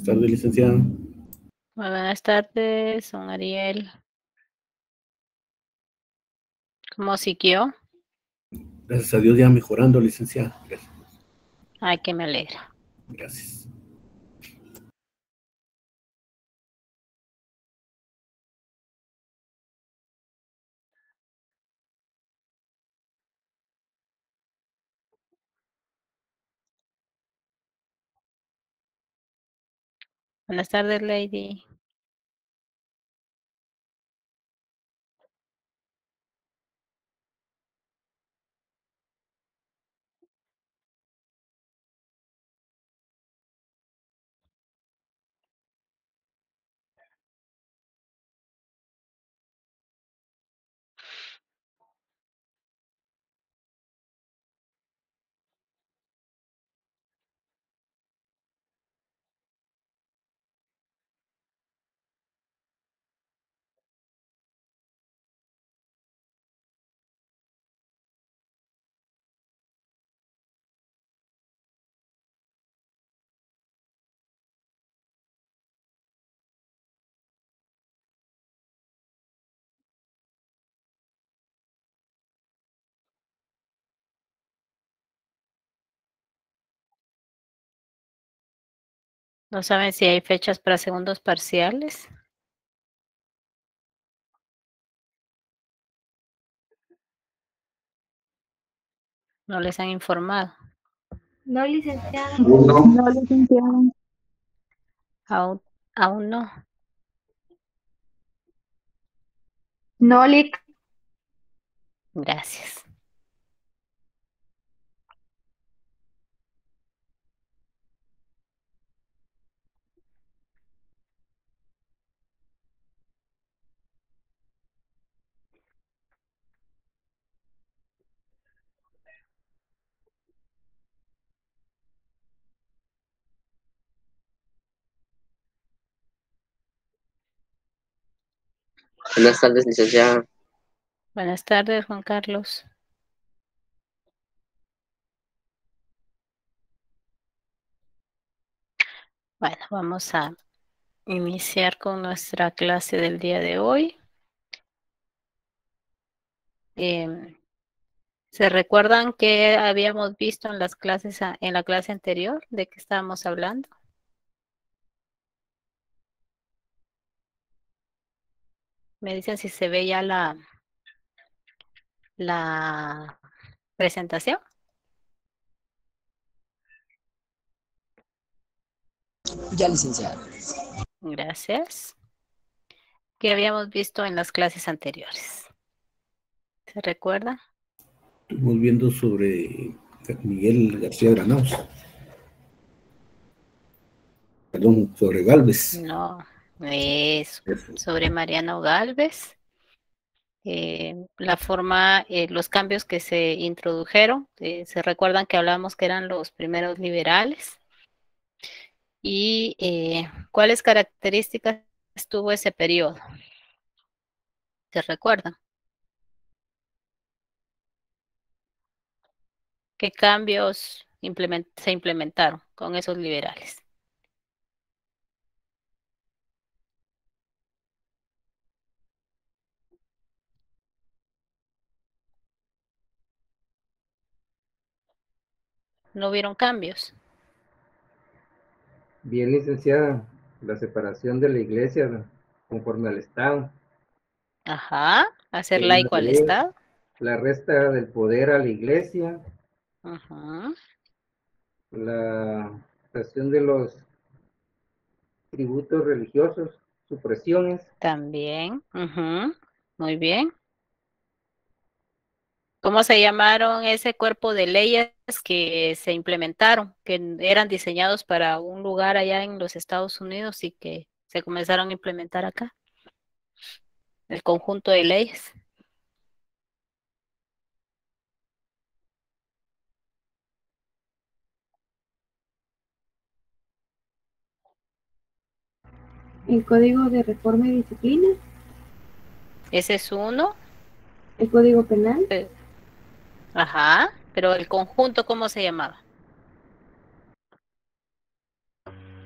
Buenas tardes, licenciado. Buenas tardes, son Ariel. ¿Cómo siguió? Gracias a Dios ya mejorando, licenciado. Ay, que me alegra. Gracias. Buenas tardes, Lady. No saben si hay fechas para segundos parciales. No les han informado. No, licenciado. No, licenciado. Aún, no. No, Lic. Gracias. Buenas tardes, licenciada. Buenas tardes, Juan Carlos. Bueno, vamos a iniciar con nuestra clase del día de hoy. Em, ¿Se recuerdan que habíamos visto en las clases, en la clase anterior de qué estábamos hablando? Me dicen si se ve ya la, la presentación. Ya, licenciada. Gracias. ¿Qué habíamos visto en las clases anteriores. ¿Se recuerda? Estuvimos viendo sobre Miguel García Granados. Perdón, sobre Galvez. No, eso, sobre Mariano Galvez. Eh, la forma, eh, los cambios que se introdujeron, eh, se recuerdan que hablábamos que eran los primeros liberales. ¿Y cuáles características tuvo ese periodo? ¿Se recuerdan? ¿Qué cambios se implementaron con esos liberales? no hubieron cambios. Bien, licenciada, la separación de la iglesia conforme al Estado. Ajá, hacer laico al Estado. La resta del poder a la iglesia. Ajá. La cuestión de los tributos religiosos, supresiones. También, Ajá. muy bien. ¿cómo se llamaron ese cuerpo de leyes que se implementaron, que eran diseñados para un lugar allá en los Estados Unidos y que se comenzaron a implementar acá? El conjunto de leyes. El Código de Reforma y Disciplina. Ese es uno. El Código Penal. Eh, Ajá, pero el conjunto, ¿cómo se llamaba?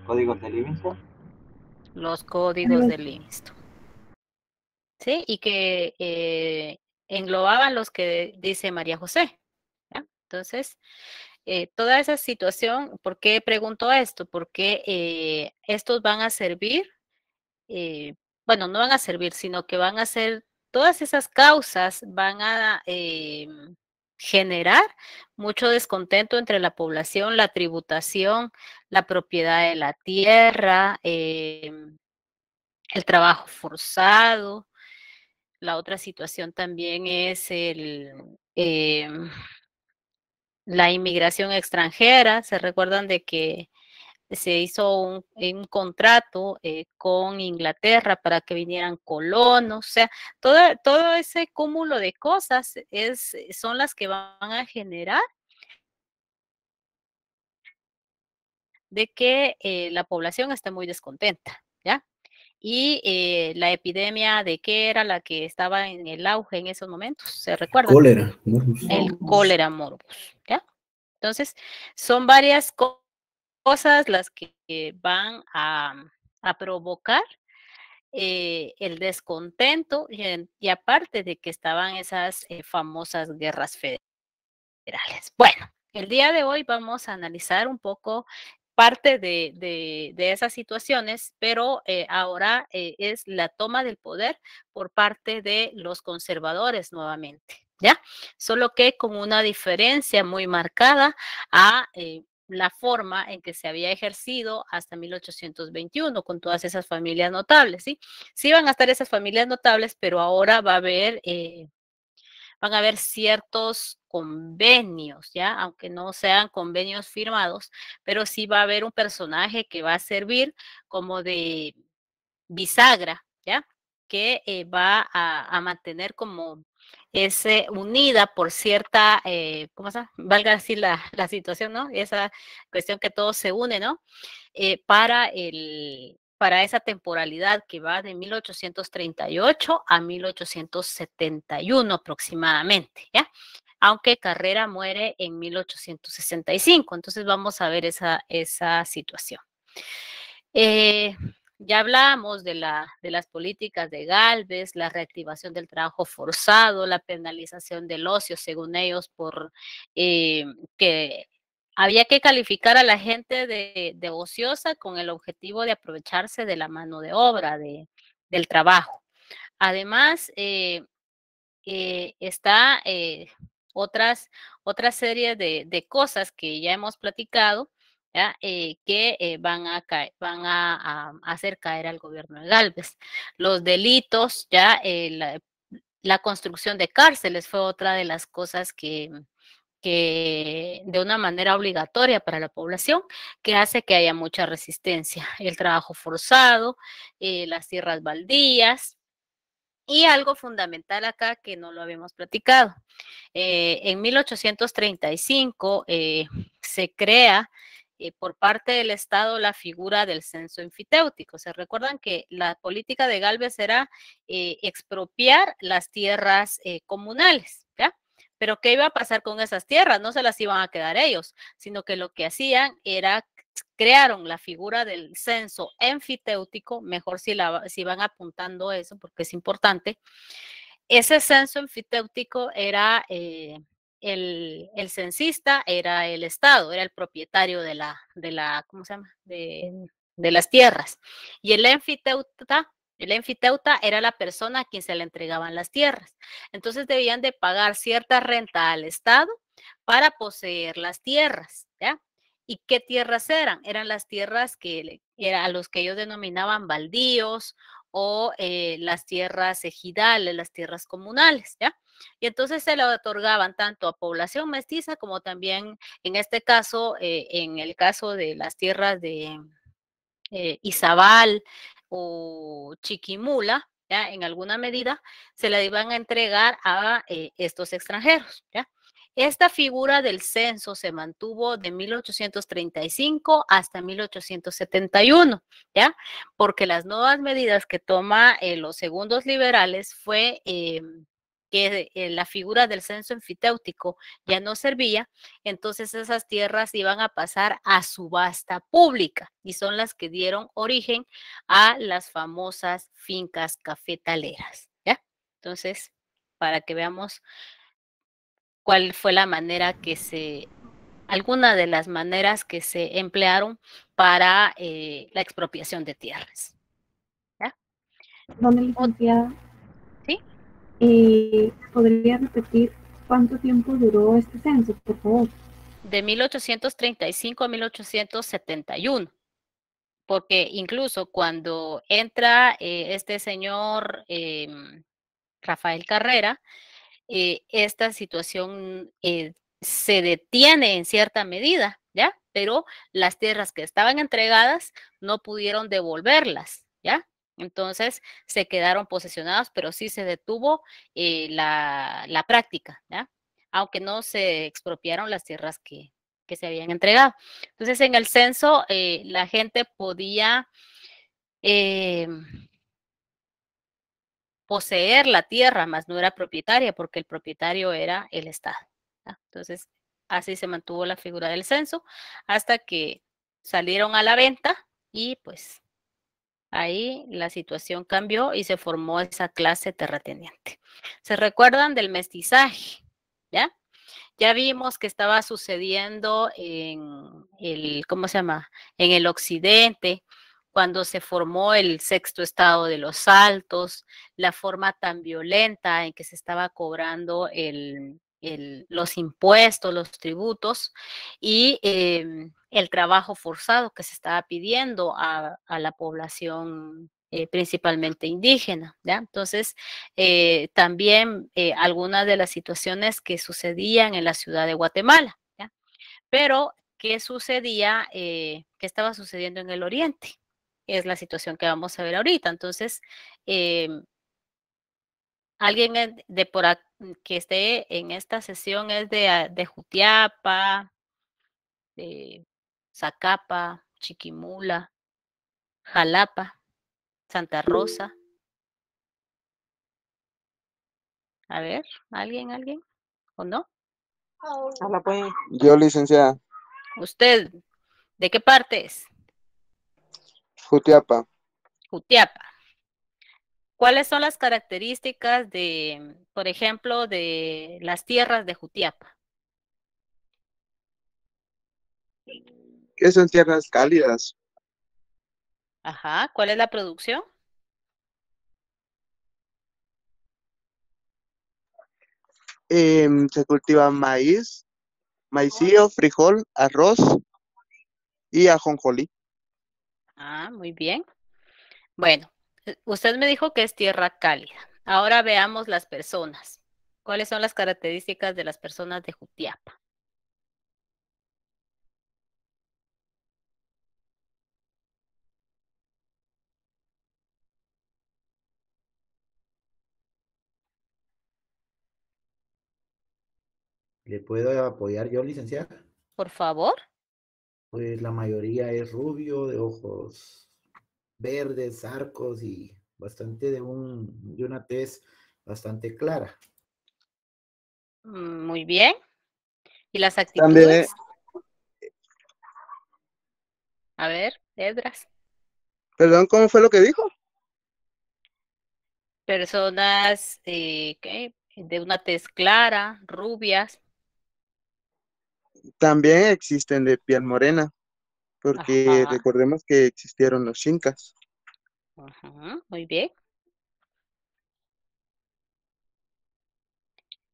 ¿Códigos de Livingston? Los códigos de Livingston. ¿Sí? Y que eh, englobaban los que dice María José. Entonces, eh, toda esa situación, ¿por qué pregunto esto? Porque eh, estos van a servir, bueno, no van a servir, sino que van a ser, todas esas causas van a generar mucho descontento entre la población, la tributación, la propiedad de la tierra, em, el trabajo forzado. La otra situación también es el, em, la inmigración extranjera. ¿Se recuerdan de que se hizo un, eh, contrato eh, con Inglaterra para que vinieran colonos, o sea, todo, todo ese cúmulo de cosas es, son las que van a generar de que eh, la población está muy descontenta, ¿ya? Y la epidemia de qué era la que estaba en el auge en esos momentos, ¿se recuerda? Cólera, El cólera morbus, ¿ya? Entonces, son varias cosas cosas las que van a, provocar eh, el descontento y, aparte de que estaban esas eh, famosas guerras federales. Bueno, el día de hoy vamos a analizar un poco parte de, de, esas situaciones, pero eh, ahora es la toma del poder por parte de los conservadores nuevamente. ¿Ya? Solo que con una diferencia muy marcada a la forma en que se había ejercido hasta 1821 con todas esas familias notables, ¿sí? Sí van a estar esas familias notables, pero ahora va a haber, eh, van a haber ciertos convenios, ¿ya? Aunque no sean convenios firmados, pero sí va a haber un personaje que va a servir como de bisagra, ¿ya? Que eh, va a mantener como es eh, unida por cierta, eh, ¿cómo se Valga así la, la, situación, ¿no? Esa cuestión que todo se une, ¿no? Eh, para, el, para esa temporalidad que va de 1838 a 1871 aproximadamente, ¿ya? Aunque Carrera muere en 1865, entonces vamos a ver esa, esa situación. Ya hablamos de, las políticas de Galvez, la reactivación del trabajo forzado, la penalización del ocio, según ellos, por eh, que había que calificar a la gente de, ociosa con el objetivo de aprovecharse de la mano de obra, de, del trabajo. Además, eh, eh, está otras, otra serie de, cosas que ya hemos platicado eh, que eh, van, a, van a, hacer caer al gobierno de Galvez. Los delitos, ya eh, la, construcción de cárceles fue otra de las cosas que, de una manera obligatoria para la población, que hace que haya mucha resistencia. El trabajo forzado, las tierras baldías, y algo fundamental acá que no lo habíamos platicado. en 1835 se crea por parte del Estado la figura del censo enfitéutico. Se recuerdan que la política de Galvez era eh, expropiar las tierras eh, comunales, ¿ya? Pero ¿qué iba a pasar con esas tierras? No se las iban a quedar ellos, sino que lo que hacían era crearon la figura del censo enfiteútico, mejor si, la, van apuntando eso porque es importante. Ese censo enfiteútico era eh, el, censista era el Estado, era el propietario de la, de las tierras. Y el enfiteuta, el era la persona a quien se le entregaban las tierras. Entonces debían de pagar cierta renta al Estado para poseer las tierras, ¿ya? ¿Y qué tierras eran? Eran las tierras que era a los que ellos denominaban baldíos o eh, las tierras ejidales, las tierras comunales, ¿ya? y entonces se la otorgaban tanto a población mestiza como también, en este caso, eh, en el caso de las tierras de eh, Izabal o Chiquimula, ¿ya? en alguna medida, se la iban a entregar a eh, estos extranjeros. ¿ya? Esta figura del censo se mantuvo de 1835 hasta 1871, ¿ya? Porque las nuevas medidas que toma los segundos liberales fue em, que eh, la figura del censo enfitéutico ya no servía, entonces esas tierras iban a pasar a subasta pública y son las que dieron origen a las famosas fincas cafetaleras. ¿ya? Entonces, para que veamos cuál fue la manera que se, alguna de las maneras que se emplearon para eh, la expropiación de tierras. ¿ya? ¿Podría repetir cuánto tiempo duró este censo, por favor? De 1835 a 1871, porque incluso cuando entra eh, este señor em, Rafael Carrera, eh, esta situación eh, se detiene en cierta medida, ¿ya? Pero las tierras que estaban entregadas no pudieron devolverlas, ¿ya? Entonces se quedaron posesionados, pero sí se detuvo eh, la, práctica, aunque no se expropiaron las tierras que, se habían entregado. Entonces en el censo eh, la gente podía eh, poseer la tierra, más no era propietaria, porque el propietario era el Estado. Entonces así se mantuvo la figura del censo hasta que salieron a la venta y pues Ahí la situación cambió y se formó esa clase terrateniente. ¿Se recuerdan del mestizaje? ¿Ya? Ya vimos que estaba sucediendo en el, ¿cómo se llama? En el occidente, cuando se formó el sexto estado de los altos, la forma tan violenta en que se estaba cobrando el, los impuestos, los tributos y em, el trabajo forzado que se estaba pidiendo a, la población eh, principalmente indígena. Entonces, eh, también eh, algunas de las situaciones que sucedían en la ciudad de Guatemala. Pero, ¿qué sucedía? ¿Qué estaba sucediendo en el oriente? Es la situación que vamos a ver ahorita. Entonces, em, alguien de por que esté en esta sesión es de, de Jutiapa, de Zacapa, Chiquimula, Jalapa, Santa Rosa. A ver, ¿alguien, alguien? ¿O no? Ah, Yo, licenciada. ¿Usted? ¿De qué parte es? Jutiapa. Jutiapa. ¿Cuáles son las características de, por ejemplo, de las tierras de Jutiapa? Que son tierras cálidas. Ajá, ¿cuál es la producción? Em, se cultiva maíz, maicillo, frijol, arroz y ajonjolí. Ah, muy bien. Bueno, eh, usted me dijo que es tierra cálida. Ahora veamos las personas. ¿Cuáles son las características de las personas de Jutiapa? ¿Le puedo apoyar yo, licenciada? Por favor. Pues la mayoría es rubio, de ojos verdes, arcos y bastante de, un, de una tez bastante clara. Mm, muy bien. ¿Y las actitudes? Eh, A ver, Edras. Perdón, ¿cómo fue lo que dijo? Personas eh, de una tez clara, rubias. También existen de piel morena porque recordemos que existieron los Incas. muy bien.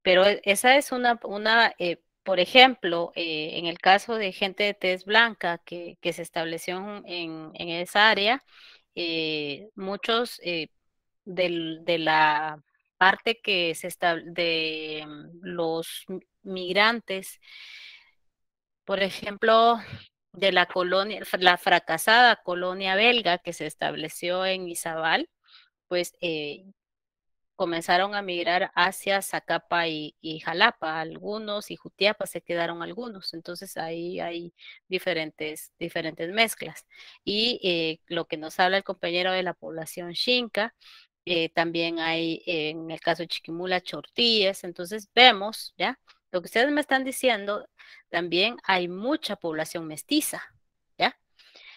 Pero e, esa es una, una eh, por ejemplo, eh, en el caso de gente de tez blanca que, que se estableció en, en esa área, eh, muchos del, de la parte que se estable de mm, los migrantes, por ejemplo, de la colonia, la fracasada colonia belga que se estableció en Izabal, pues eh, comenzaron a migrar hacia Zacapa y, Jalapa, algunos, y Jutiapa se quedaron algunos, entonces ahí hay diferentes, diferentes mezclas. Y eh, lo que nos habla el compañero de la población Xinca, eh, también hay en el caso de Chiquimula, Chortillas, entonces vemos, ¿ya? lo que ustedes me están diciendo, también hay mucha población mestiza, ¿ya?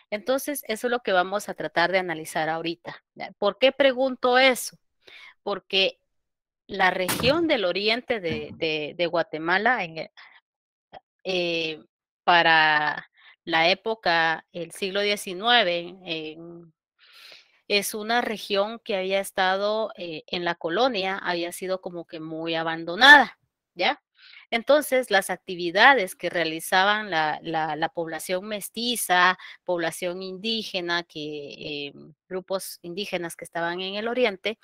Entonces, eso es lo que vamos a tratar de analizar ahorita. ¿Por qué pregunto eso? Porque la región del oriente de, Guatemala, eh, para la época, el siglo XIX, es una región que había estado eh, en la colonia, había sido como que muy abandonada, ¿ya? Entonces, las actividades que realizaban la, población mestiza, población indígena, que, eh, grupos indígenas que estaban en el oriente,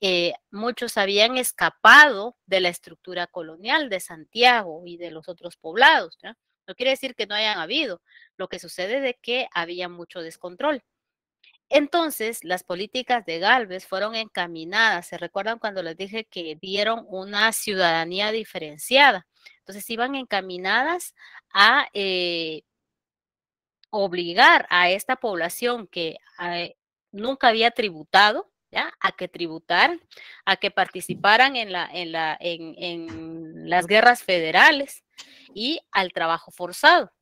eh, muchos habían escapado de la estructura colonial de Santiago y de los otros poblados. ¿no? quiere decir que no hayan habido, lo que sucede es que había mucho descontrol. Entonces, las políticas de Galvez fueron encaminadas. ¿Se recuerdan cuando les dije que dieron una ciudadanía diferenciada? Entonces, iban encaminadas a eh, obligar a esta población que eh, nunca había tributado, ¿Ya? a que tributaran, a que participaran en, la, la, en, las guerras federales y al trabajo forzado.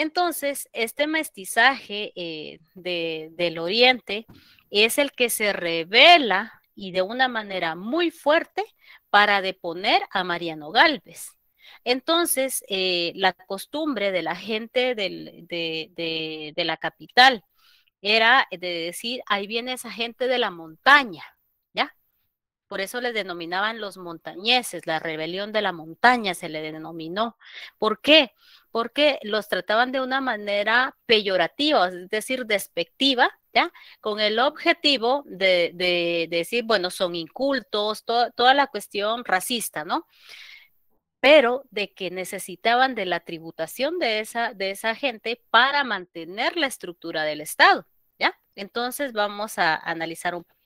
Entonces, este mestizaje eh, del Oriente es el que se revela y de una manera muy fuerte para deponer a Mariano Galvez. Entonces, eh, la costumbre de la gente de, de la capital era de decir, ahí viene esa gente de la montaña, ¿ya? Por eso le denominaban los montañeses, la rebelión de la montaña se le denominó. ¿Por qué? porque los trataban de una manera peyorativa, es decir, despectiva, ¿ya? Con el objetivo de, decir, bueno, son incultos, toda la cuestión racista, ¿no? pero de que necesitaban de la tributación de esa, de esa gente para mantener la estructura del Estado. ¿ya? Entonces vamos a analizar un poco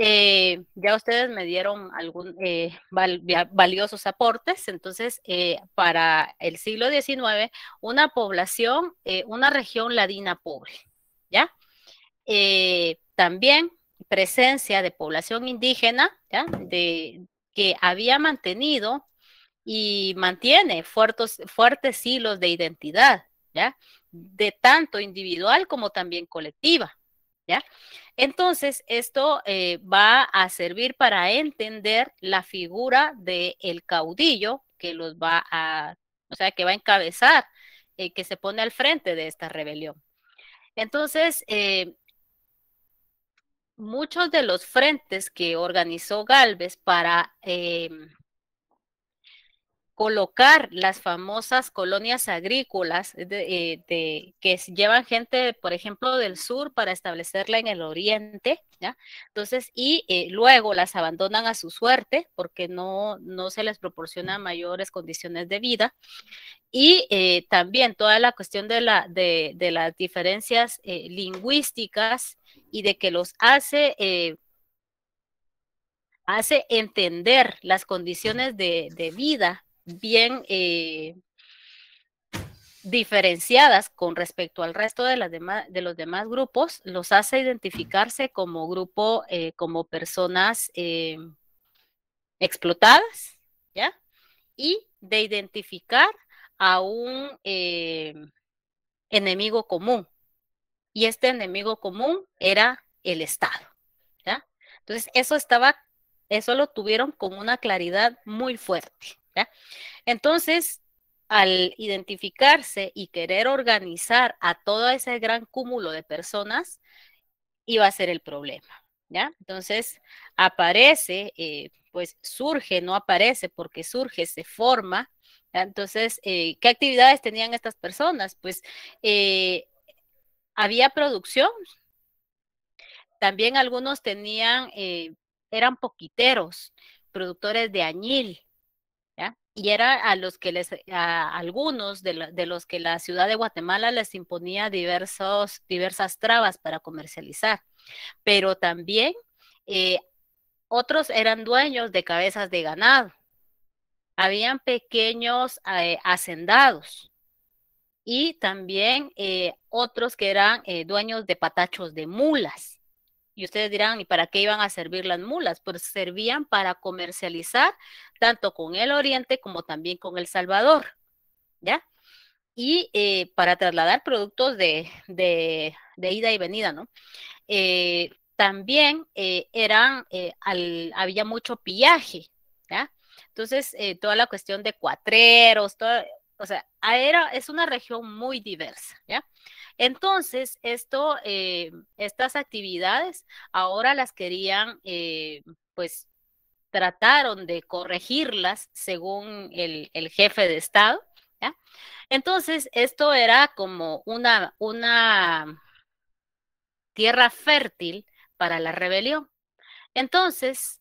eh, ya ustedes me dieron algún eh, valiosos aportes, entonces eh, para el siglo XIX una población, una región ladina pobre, ¿ya? también presencia de población indígena, ¿ya? De, que había mantenido y mantiene fuertes, fuertes hilos de identidad, ¿ya? De tanto individual como también colectiva, ¿ya? Entonces, esto eh, va a servir para entender la figura del el caudillo que los va a, o sea, que va a encabezar, eh, que se pone al frente de esta rebelión. Entonces, eh, muchos de los frentes que organizó Galvez para em, colocar las famosas colonias agrícolas de, eh, que llevan gente, por ejemplo, del sur para establecerla en el oriente, ¿ya? Entonces, y eh, luego las abandonan a su suerte porque no, no se les proporciona mayores condiciones de vida. Y eh, también toda la cuestión de, la, de, las diferencias lingüísticas y de que los hace hace entender las condiciones de, de, vida bien eh, diferenciadas con respecto al resto de, las de los demás grupos, los hace identificarse como grupo, eh, como personas eh, explotadas, ¿ya? Y de identificar a un enemigo común. Y este enemigo común era el Estado, ¿ya? Entonces, eso estaba, eso lo tuvieron con una claridad muy fuerte. Entonces, al identificarse y querer organizar a todo ese gran cúmulo de personas, iba a ser el problema, ¿ya? Entonces, aparece, eh, pues surge, no aparece, porque surge, se forma. Entonces, eh, ¿qué actividades tenían estas personas? Pues eh, había producción. También algunos tenían, eran poquiteros, productores de añil, y era a los que les, a algunos de, los que la ciudad de Guatemala les imponía diversos, diversas trabas para comercializar, pero también eh, otros eran dueños de cabezas de ganado. Habían pequeños eh, hacendados y también eh, otros que eran dueños de patachos de mulas. Y ustedes dirán, ¿y para qué iban a servir las mulas? Pues servían para comercializar tanto con el Oriente como también con El Salvador, ¿ya? Y eh, para trasladar productos de, ida y venida, ¿no? Eh, también eh, eran, al, había mucho pillaje, ¿ya? Entonces, toda la cuestión de cuatreros, o sea, era, es una región muy diversa, ¿ya? Entonces, esto, eh, estas actividades ahora las querían, eh, pues, trataron de corregirlas según el, jefe de Estado. Entonces, esto era como una, una tierra fértil para la rebelión. Entonces,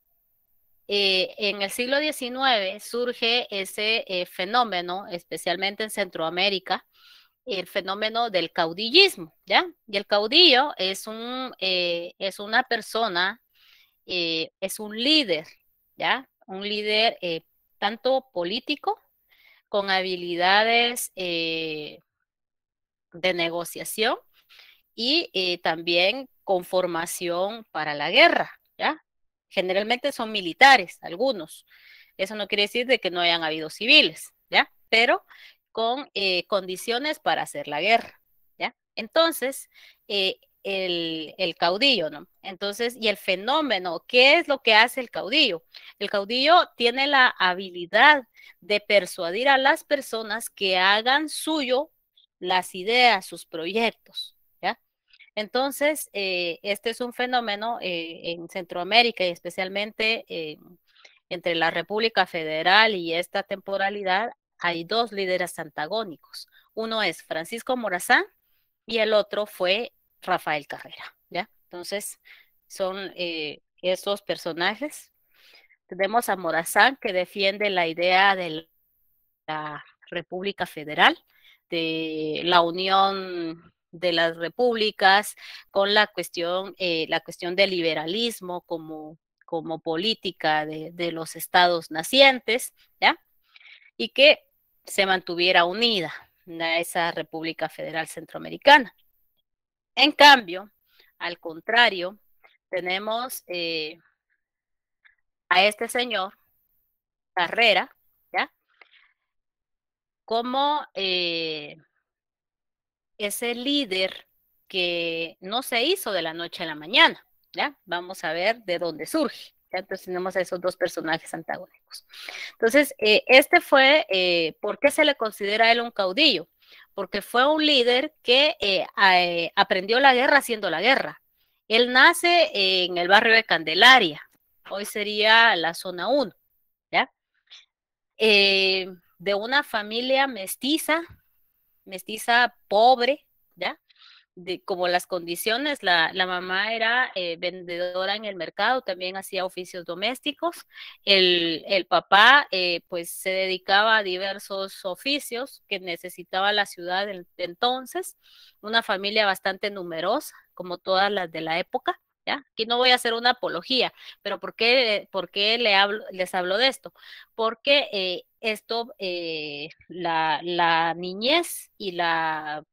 eh, en el siglo XIX surge ese fenómeno, especialmente en Centroamérica, el fenómeno del caudillismo, ¿ya? Y el caudillo es, un, eh, es una persona, eh, es un líder, ¿ya? Un líder eh, tanto político, con habilidades de negociación y también con formación para la guerra, ¿ya? Generalmente son militares, algunos. Eso no quiere decir de que no hayan habido civiles, ¿ya? Pero con eh, condiciones para hacer la guerra, ¿ya? Entonces, eh, el, caudillo, ¿no? Entonces, y el fenómeno, ¿qué es lo que hace el caudillo? El caudillo tiene la habilidad de persuadir a las personas que hagan suyo las ideas, sus proyectos, ¿ya? Entonces, eh, este es un fenómeno en Centroamérica y especialmente entre la República Federal y esta temporalidad hay dos líderes antagónicos. Uno es Francisco Morazán y el otro fue Rafael Carrera, ¿ya? Entonces, son eh, esos personajes. Tenemos a Morazán que defiende la idea de la República Federal, de la unión de las repúblicas con la cuestión, eh, la cuestión del liberalismo como, como política de, los estados nacientes, ¿ya? Y que se mantuviera unida a esa República Federal Centroamericana. En cambio, al contrario, tenemos eh, a este señor, Carrera, ¿ya? Como eh, ese líder que no se hizo de la noche a la mañana, ¿ya? Vamos a ver de dónde surge. ¿ya? Entonces pues, tenemos a esos dos personajes antagónicos. Entonces, eh, este fue, eh, ¿por qué se le considera a él un caudillo? Porque fue un líder que eh, aprendió la guerra haciendo la guerra. Él nace en el barrio de Candelaria, hoy sería la zona 1, ¿ya? de una familia mestiza, mestiza pobre, de, como las condiciones, la, la mamá era eh, vendedora en el mercado, también hacía oficios domésticos, el, el papá eh, pues se dedicaba a diversos oficios que necesitaba la ciudad de, entonces, una familia bastante numerosa, como todas las de la época. ¿Ya? Aquí no voy a hacer una apología, pero ¿por qué, por qué le hablo, les hablo de esto? Porque eh, esto, la, la, niñez y la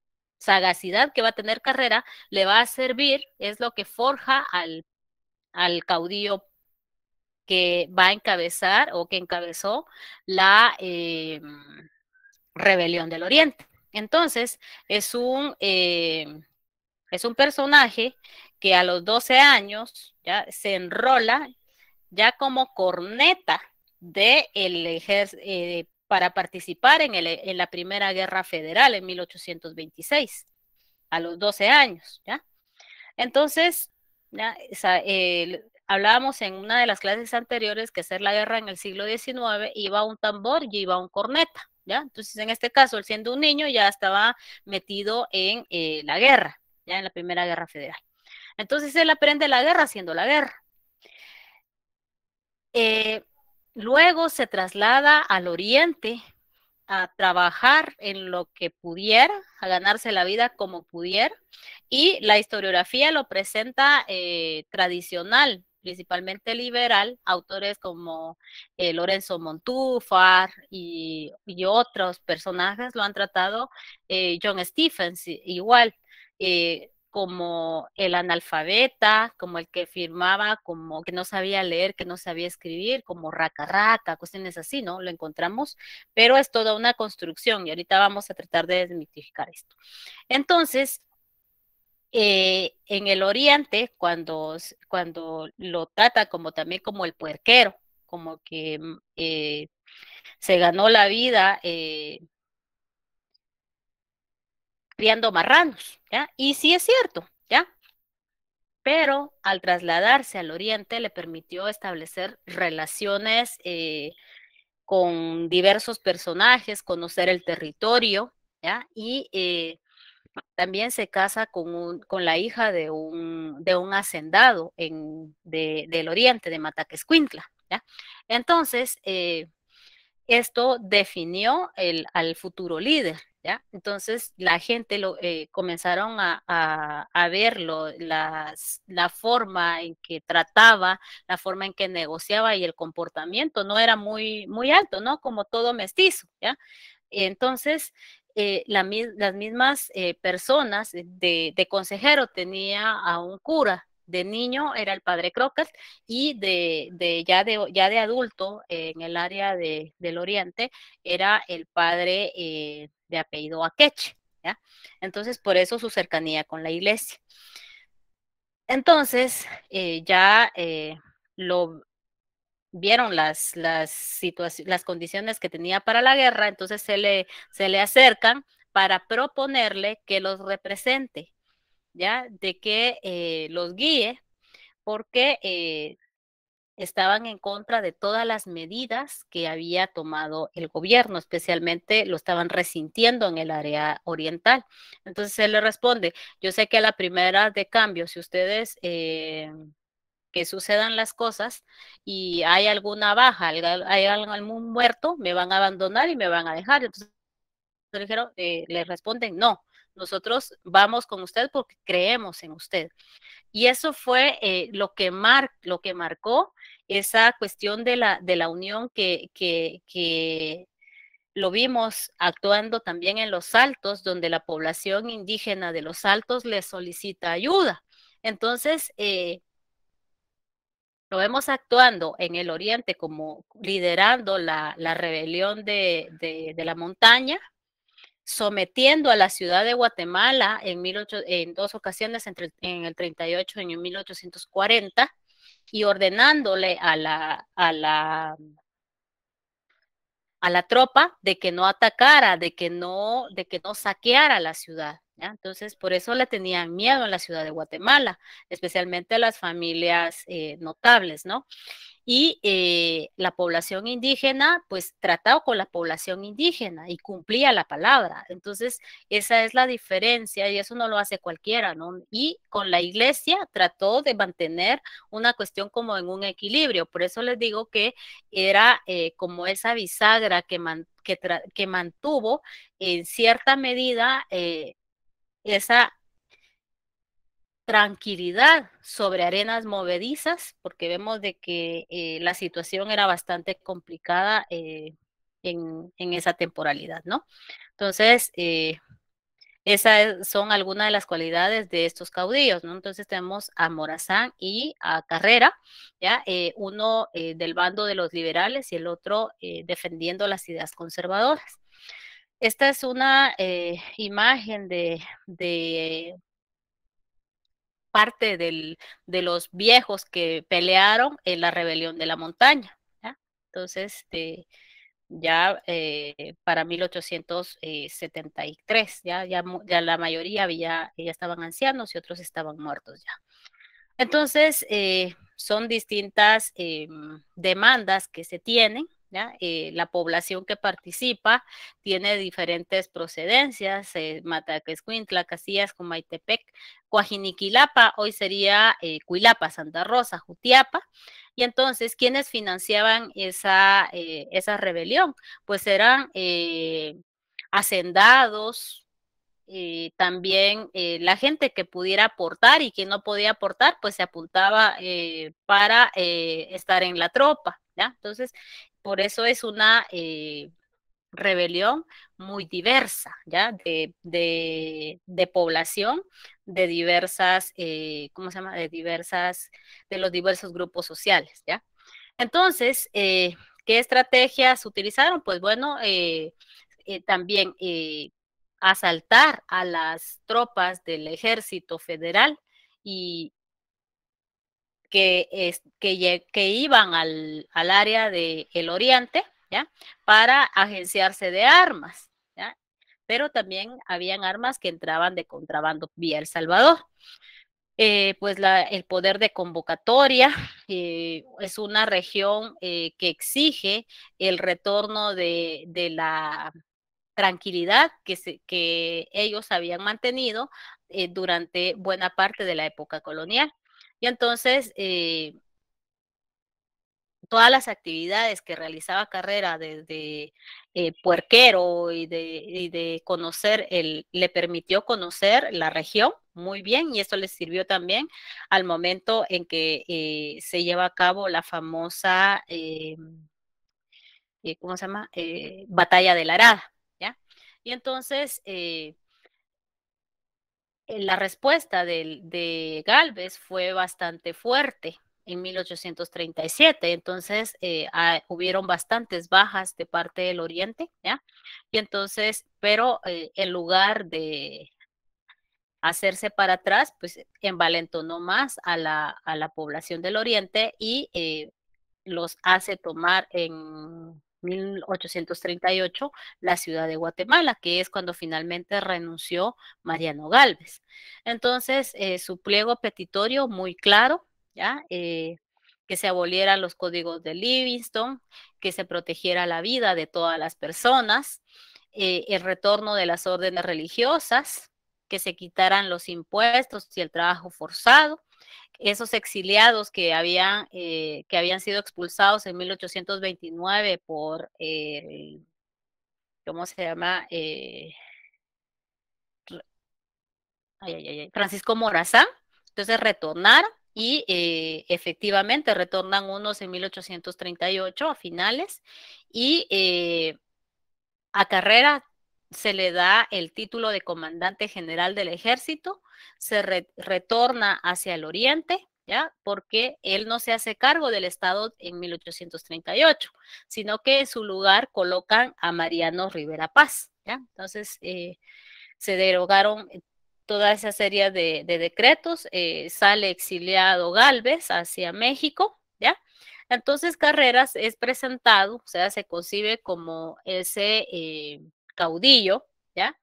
sagacidad que va a tener Carrera le va a servir, es lo que forja al, caudillo que va a encabezar o que encabezó la eh, rebelión del Oriente. Entonces, es un, eh, es un personaje que a los 12 años ya se enrola ya como corneta de el eh, para participar en, el, en la Primera Guerra Federal en 1826, a los 12 años, ¿ya? Entonces, ¿ya? hablábamos en una de las clases anteriores que hacer la guerra en el siglo XIX iba un tambor y iba un corneta, ¿ya? Entonces, en este caso, él siendo un niño ya estaba metido en eh, la guerra, ya en la Primera Guerra Federal. Entonces, él aprende la guerra haciendo la guerra. Eh, Luego se traslada al oriente a trabajar en lo que pudiera, a ganarse la vida como pudiera, y la historiografía lo presenta eh, tradicional, principalmente liberal, autores como eh, Lorenzo Montúfar y, otros personajes lo han tratado, eh, John Stephens igual como el analfabeta, como el que firmaba, como que no sabía leer, que no sabía escribir, como raca raca, cuestiones así, ¿no? Lo encontramos, pero es toda una construcción y ahorita vamos a tratar de desmitificar esto. Entonces, eh, en el Oriente, cuando, cuando lo trata como también como el puerquero, como que mm, eh, se ganó la vida eh, criando marranos, ¿ya? Y sí es cierto, ¿ya? Pero al trasladarse al oriente le permitió establecer relaciones eh, con diversos personajes, conocer el territorio, ¿ya? Y eh, también se casa con, un, con la hija de un, de un hacendado en, del oriente, de Mataquescuintla. ¿ya? Entonces, eh, esto definió el, al futuro líder, entonces la gente eh, comenzaron a, verlo, la forma en que trataba, la forma en que negociaba y el comportamiento no era muy, muy alto, ¿no? Como todo mestizo, ¿ya? Entonces, eh, las mismas eh, personas de, consejero tenía a un cura. De niño era el padre Crocas y de, ya, de ya de adulto en el área del Oriente era el padre apellido Akeche. ¿ya? Entonces, por eso su cercanía con la iglesia. Entonces, eh, ya eh, lo vieron las, las, las condiciones que tenía para la guerra, entonces se le, se le acercan para proponerle que los represente, ¿ya? De que eh, los guíe, porque estaban en contra de todas las medidas que había tomado el gobierno, especialmente lo estaban resintiendo en el área oriental. Entonces él le responde, yo sé que a la primera de cambio, si ustedes... Eh, que sucedan las cosas y hay alguna baja, hay algún muerto, me van a abandonar y me van a dejar. Entonces dijeron, eh, le responden, no, nosotros vamos con usted porque creemos en usted. Y eso fue eh, lo, que marcó esa cuestión de la, unión que, lo vimos actuando también en los altos, donde la población indígena de los altos le solicita ayuda. Entonces, eh, lo vemos actuando en el oriente como liderando la, rebelión de, la montaña sometiendo a la ciudad de Guatemala en, en dos ocasiones entre, en el 38 y en 1840 y ordenándole a la, a la, a la tropa de que no atacara, de que no, de que no saqueara la ciudad. Entonces, por eso le tenían miedo en la ciudad de Guatemala, especialmente a las familias eh, notables, ¿no? Y eh, la población indígena, pues trataba con la población indígena y cumplía la palabra. Entonces, esa es la diferencia y eso no lo hace cualquiera, ¿no? Y con la iglesia trató de mantener una cuestión como en un equilibrio. Por eso les digo que era eh, como esa bisagra que, que, mantuvo en cierta medida esa tranquilidad sobre arenas movedizas, porque vemos de que eh, la situación era bastante complicada eh, en, esa temporalidad, ¿no? Entonces, eh, esas son algunas de las cualidades de estos caudillos, ¿no? Entonces tenemos a Morazán y a Carrera, ¿ya? uno del bando de los liberales y el otro defendiendo las ideas conservadoras. Esta es una eh, imagen de, parte de los viejos que pelearon en la rebelión de la montaña. Entonces, este, ya eh, para 1873, eh, ya, ya, ya la mayoría había, ya estaban ancianos y otros estaban muertos ya. Entonces, son distintas em, demandas que se tienen eh, la población que participa tiene diferentes procedencias, eh, Mataquescuintla, Casillas, Comaitepec, Coajiniquilapa, hoy sería eh, Cuilapa, Santa Rosa, Jutiapa. Y entonces, ¿quiénes financiaban esa, eh, esa rebelión? Pues eran hacendados, también la gente que pudiera aportar y que no podía aportar, pues se apuntaba para estar en la tropa. Entonces, por eso es una eh, rebelión muy diversa, ¿ya? De, población, de diversas, eh, ¿cómo se llama? De diversas, de los diversos grupos sociales, ¿ya? Entonces, eh, ¿qué estrategias utilizaron? Pues bueno, también asaltar a las tropas del ejército federal y, que, iban al, área del oriente para agenciarse de armas, pero también habían armas que entraban de contrabando vía El Salvador. Eh, pues el poder de convocatoria eh, es una región eh, que exige el retorno de, la tranquilidad que ellos habían mantenido durante buena parte de la época colonial. Y entonces, eh, todas las actividades que realizaba Carrera desde eh, puerquero y de, conocer, el, le permitió conocer la región muy bien y esto le sirvió también al momento en que eh, se lleva a cabo la famosa, ¿cómo se llama? Batalla de la Arada, ¿ya? Y entonces, eh, la respuesta de, de Galvez fue bastante fuerte en 1837. Entonces, eh, ah, hubieron bastantes bajas de parte del Oriente, ¿ya? Y entonces, pero eh, en lugar de hacerse para atrás, pues envalentonó más a la, a la población del Oriente y los hace tomar en 1838 la ciudad de Guatemala, que es cuando finalmente renunció Mariano Galvez. Entonces, eh, su pliego petitorio muy claro, ¿ya? Eh, que se abolieran los códigos de Livingston, que se protegiera la vida de todas las personas, eh, el retorno de las órdenes religiosas, que se quitaran los impuestos y el trabajo forzado, esos exiliados que habían, eh, que habían sido expulsados en 1829 por, ¿cómo se llama? Eh, Francisco Morazán. Entonces retornaron y eh, efectivamente retornan unos en 1838 a finales y a carrera se le da el título de comandante general del ejército, se retorna hacia el oriente, ¿ya? Porque él no se hace cargo del Estado en 1838, sino que en su lugar colocan a Mariano Rivera Paz, ¿ya? Entonces, eh, se derogaron toda esa serie de, decretos, eh, sale exiliado Galvez hacia México, ¿ya? Entonces Carreras es presentado, o sea, se concibe como ese eh, caudillo, ¿ya?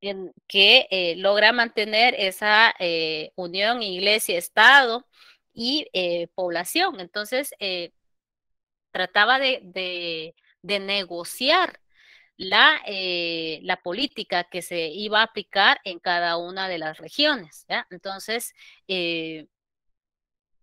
En, que eh, logra mantener esa eh, unión iglesia-estado y eh, población. Entonces, trataba de, negociar la, la, política que se iba a aplicar en cada una de las regiones. ¿ya? Entonces,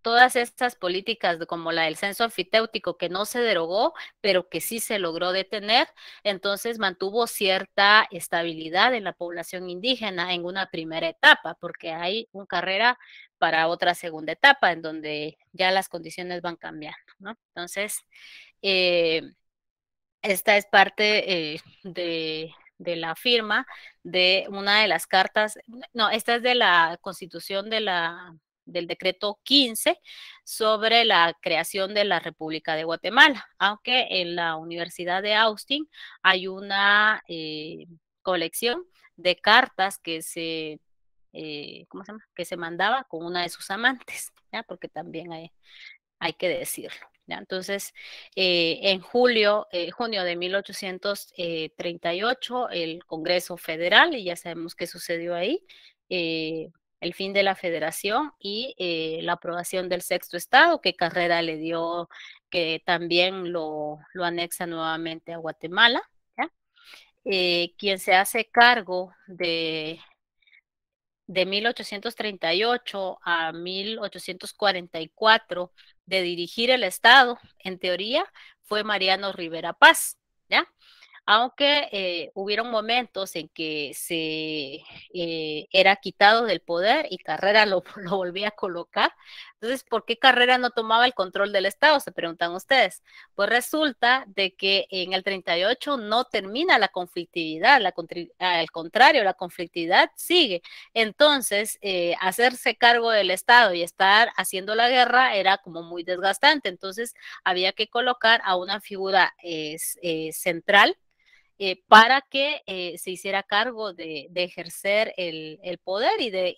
todas estas políticas como la del censo anfitéutico que no se derogó, pero que sí se logró detener, entonces mantuvo cierta estabilidad en la población indígena en una primera etapa, porque hay una carrera para otra segunda etapa en donde ya las condiciones van cambiando, ¿no? Entonces, eh, esta es parte eh, de la firma de una de las cartas, no, esta es de la constitución de la del decreto 15 sobre la creación de la República de Guatemala, aunque en la Universidad de Austin hay una eh, colección de cartas que se, eh, ¿cómo se llama? que se mandaba con una de sus amantes, ¿ya? porque también hay, hay que decirlo. Entonces, eh, en julio, junio de 1838, el Congreso Federal, y ya sabemos qué sucedió ahí, el fin de la federación y eh, la aprobación del sexto estado que Carrera le dio, que también lo, lo anexa nuevamente a Guatemala. ¿ya? Eh, quien se hace cargo de, de 1838 a 1844 de dirigir el estado, en teoría, fue Mariano Rivera Paz. ¿ya? aunque eh, hubieron momentos en que se eh, era quitado del poder y Carrera lo, volvía a colocar. Entonces, ¿por qué Carrera no tomaba el control del Estado? Se preguntan ustedes. Pues resulta de que en el 38 no termina la conflictividad, la, al contrario, la conflictividad sigue. Entonces, eh, hacerse cargo del Estado y estar haciendo la guerra era como muy desgastante. Entonces, había que colocar a una figura central eh, para que eh, se hiciera cargo de, ejercer el, poder y de,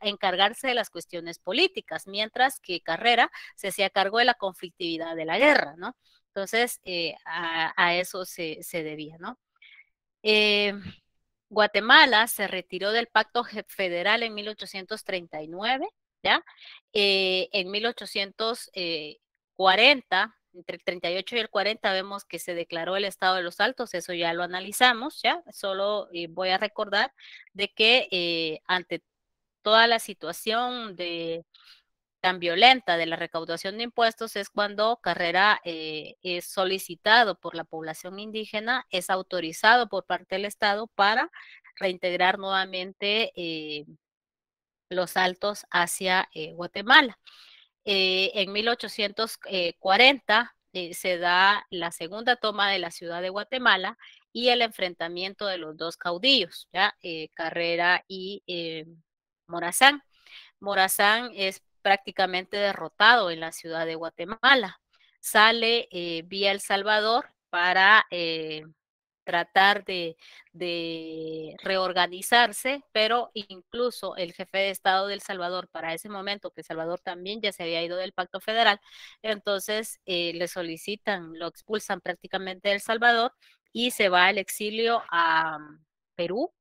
encargarse de las cuestiones políticas, mientras que Carrera se hacía cargo de la conflictividad de la guerra, ¿no? Entonces, eh, a, eso se, se debía, ¿no? Guatemala se retiró del pacto federal en 1839, ¿ya? en 1840 entre el 38 y el 40 vemos que se declaró el estado de los altos, eso ya lo analizamos, ya, solo eh, voy a recordar de que eh, ante toda la situación de tan violenta de la recaudación de impuestos es cuando Carrera eh, es solicitado por la población indígena, es autorizado por parte del Estado para reintegrar nuevamente los altos hacia Guatemala. Eh, en 1840 eh, eh, se da la segunda toma de la ciudad de Guatemala y el enfrentamiento de los dos caudillos, ¿ya? Carrera y Morazán. Morazán es prácticamente derrotado en la ciudad de Guatemala. Sale vía El Salvador para tratar de, reorganizarse, pero incluso el jefe de Estado del Salvador, para ese momento que El Salvador también ya se había ido del pacto federal, entonces eh, le solicitan, lo expulsan prácticamente de El Salvador y se va al exilio a mm, Perú,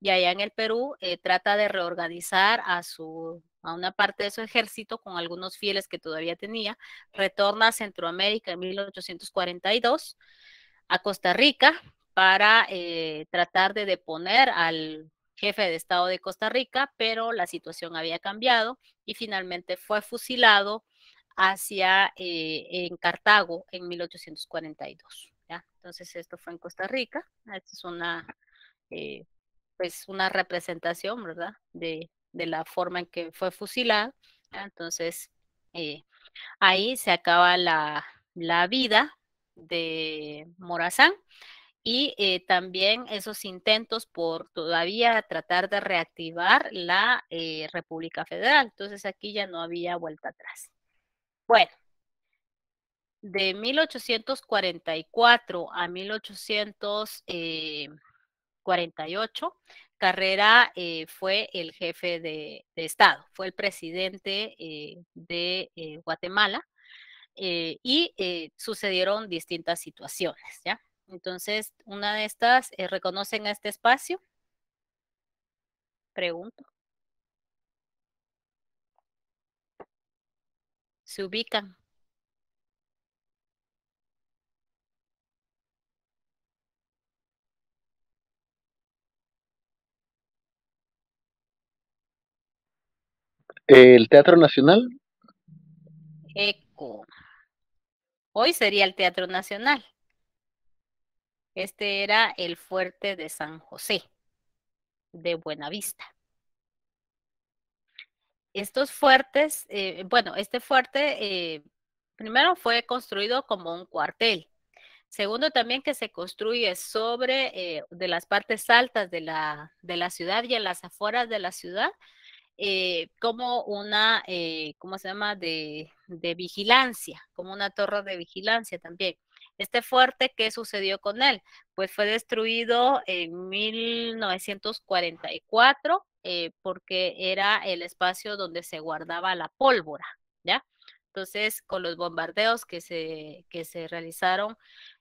y allá en el Perú eh, trata de reorganizar a su a una parte de su ejército con algunos fieles que todavía tenía, retorna a Centroamérica en 1842, a Costa Rica, para eh, tratar de deponer al jefe de Estado de Costa Rica, pero la situación había cambiado y finalmente fue fusilado hacia eh, en Cartago en 1842. Entonces esto fue en Costa Rica. Esta es una eh, pues una representación, ¿verdad? De, la forma en que fue fusilado. Entonces ahí se acaba la, la vida de Morazán y eh, también esos intentos por todavía tratar de reactivar la eh, República Federal. Entonces aquí ya no había vuelta atrás. Bueno, de 1844 a 1848, eh, Carrera fue el jefe de, de, Estado, fue el presidente de Guatemala y sucedieron distintas situaciones, ¿ya? Entonces, una de estas, eh, ¿reconocen este espacio? Pregunto. ¿Se ubican? ¿El Teatro Nacional? Eco. Hoy sería el Teatro Nacional. Este era el fuerte de San José, de Buenavista. Estos fuertes, eh, bueno, este fuerte eh, primero fue construido como un cuartel. Segundo, también que se construye sobre eh, de las partes altas de la, de la, ciudad y en las afueras de la ciudad, como una, ¿cómo se llama?, de, de, vigilancia, como una torre de vigilancia también. Este fuerte, ¿qué sucedió con él? Pues fue destruido en 1944 eh, porque era el espacio donde se guardaba la pólvora, ¿ya? Entonces, con los bombardeos que se, que se realizaron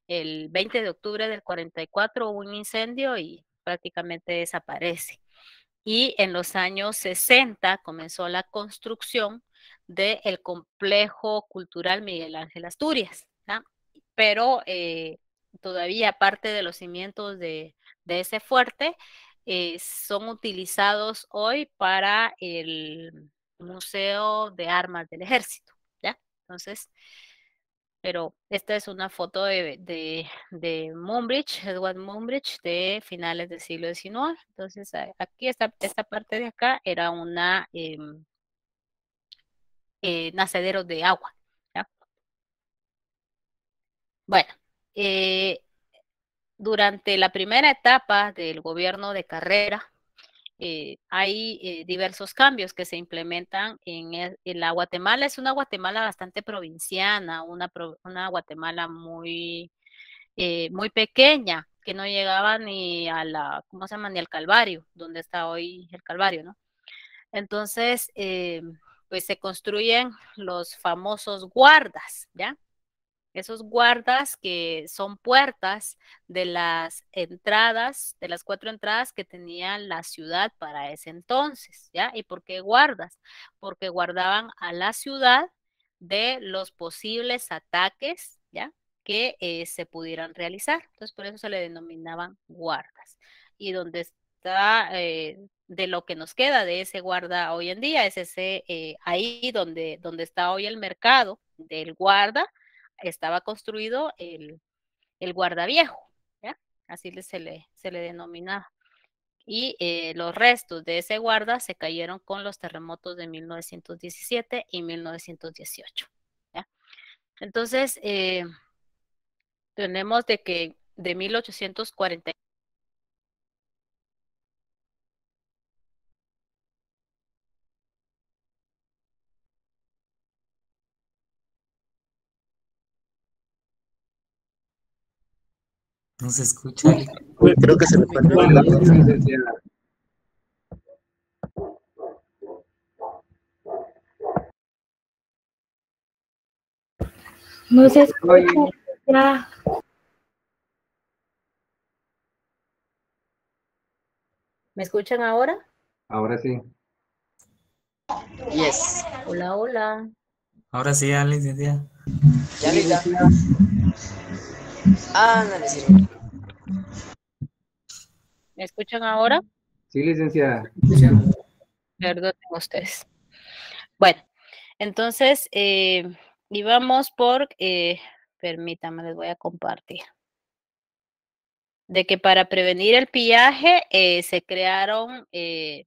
el 20 de octubre del 44, hubo un incendio y prácticamente desaparece. Y en los años 60 comenzó la construcción del complejo cultural Miguel Ángel Asturias. ¿ya?, pero eh, todavía parte de los cimientos de, ese fuerte eh, son utilizados hoy para el Museo de Armas del Ejército, ¿ya? Entonces, pero esta es una foto de, de, de Moonbridge, Edward Moonbridge, de finales del siglo XIX. Entonces, aquí esta, esta parte de acá era una em, eh, nacedero de agua, bueno, eh, durante la primera etapa del gobierno de Carrera, eh, hay eh, diversos cambios que se implementan e-, en, la Guatemala. Es una Guatemala bastante provinciana, una, Guatemala muy, muy pequeña, que no llegaba ni a la, ¿cómo se llama? Ni al Calvario, donde está hoy el Calvario, ¿no? Entonces, pues se construyen los famosos guardas, ¿ya? esos guardas que son puertas de las entradas, de las cuatro entradas que tenía la ciudad para ese entonces, ¿ya? ¿Y por qué guardas? Porque guardaban a la ciudad de los posibles ataques, ¿ya? Que eh, se pudieran realizar. Entonces, por eso se le denominaban guardas. Y donde está, eh, de lo que nos queda de ese guarda hoy en día, es ese, eh, ahí donde, donde está hoy el mercado del guarda, estaba construido el, el guardaviejo, ¿ya? así se le, se le denominaba. Y eh, los restos de ese guarda se cayeron con los terremotos de 1917 y 1918. ¿ya? Entonces, eh, tenemos de que de 1840 No se escucha. Creo que se le perdió la licenciada. No se escucha. Ya. ¿Me escuchan ahora? Ahora sí. Yes. Hola, hola. Ahora sí, ya, licenciada. Ya, licenciada. Ah, no, no. ¿Me escuchan ahora? Sí, licenciada. Perdón ustedes. Bueno, entonces, íbamos eh, por, eh, permítanme, les voy a compartir, de que para prevenir el pillaje eh, se crearon, eh,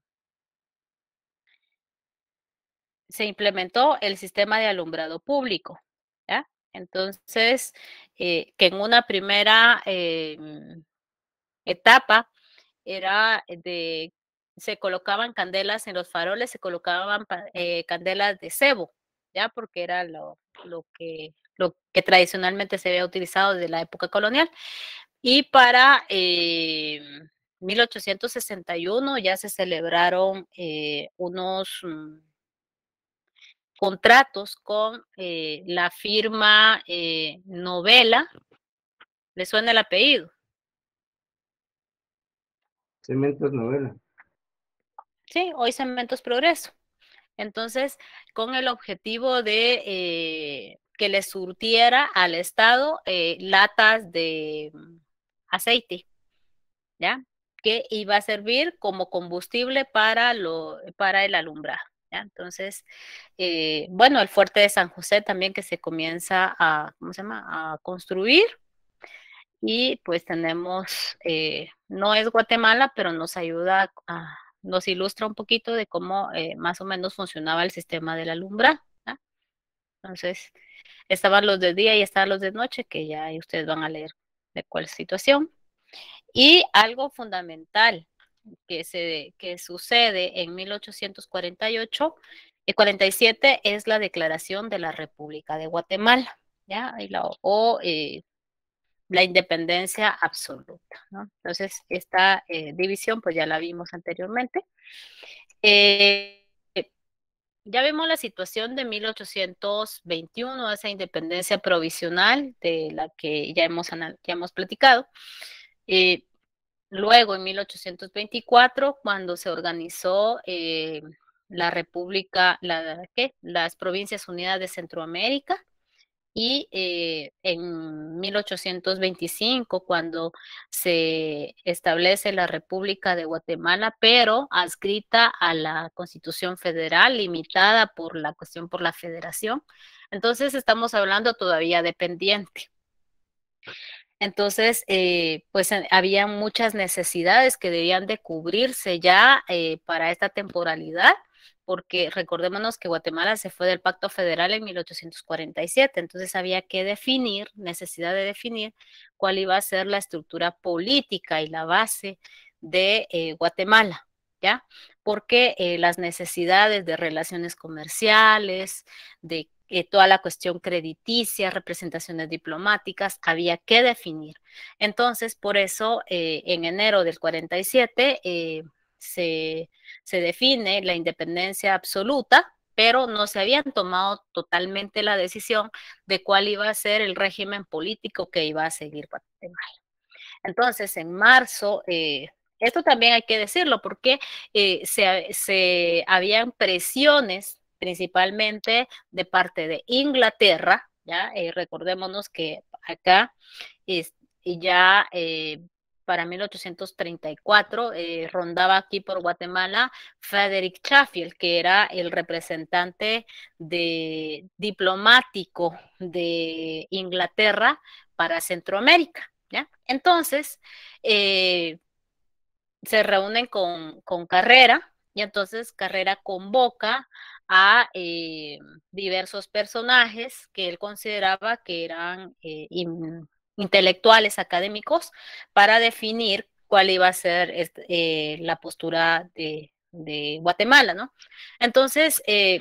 se implementó el sistema de alumbrado público. ¿ya? Entonces, que en una primera etapa era de, se colocaban candelas en los faroles, se colocaban eh, candelas de cebo, ya porque era lo, que, lo que tradicionalmente se había utilizado desde la época colonial. Y para 1861 eh, ya se celebraron eh, unos mm, contratos con la firma Novela. ¿Le suena el apellido? Cementos novela. Sí, hoy Cementos Progreso. Entonces, con el objetivo de eh, que le surtiera al Estado eh, latas de mm, aceite, ¿ya? Que iba a servir como combustible para, lo, para el alumbrado. ¿ya? Entonces, eh, bueno, el fuerte de San José también que se comienza a, ¿cómo se llama? a construir y pues tenemos, eh, no es Guatemala, pero nos ayuda, a, nos ilustra un poquito de cómo eh, más o menos funcionaba el sistema de la alumbra. Entonces, estaban los de día y estaban los de noche, que ya ustedes van a leer de cuál situación. Y algo fundamental que, se, que sucede en 1848 y 47 eh, es la Declaración de la República de Guatemala, ¿ya? la, o la independencia absoluta. Entonces, esta eh, división pues ya la vimos anteriormente. Eh, ya vemos la situación de 1821, esa independencia provisional de la que ya hemos, hemos platicado. Eh, luego, en 1824, cuando se organizó la República, la, las Provincias Unidas de Centroamérica, y eh, en 1825, cuando se establece la República de Guatemala, pero adscrita a la Constitución Federal, limitada por la cuestión por la Federación, entonces estamos hablando todavía dependiente. Entonces, eh, pues eh, había muchas necesidades que debían de cubrirse ya para esta temporalidad porque recordémonos que Guatemala se fue del Pacto Federal en 1847, entonces había que definir, necesidad de definir cuál iba a ser la estructura política y la base de eh, Guatemala, ¿ya? Porque eh, las necesidades de relaciones comerciales, de eh, toda la cuestión crediticia, representaciones diplomáticas, había que definir. Entonces, por eso, en enero del 47, se, se define la independencia absoluta, pero no se habían tomado totalmente la decisión de cuál iba a ser el régimen político que iba a seguir Guatemala. Entonces, en marzo, eh, esto también hay que decirlo porque eh, se, habían presiones principalmente de parte de Inglaterra, ya eh, recordémonos que acá es, ya para 1834, eh, rondaba aquí por Guatemala Frederick Chaffield, que era el representante diplomático de Inglaterra para Centroamérica. Entonces, eh, se reúnen con, Carrera y entonces Carrera convoca a eh, diversos personajes que él consideraba que eran intelectuales, académicos, para definir cuál iba a ser este, eh, la postura de, Guatemala, ¿no? Entonces, eh,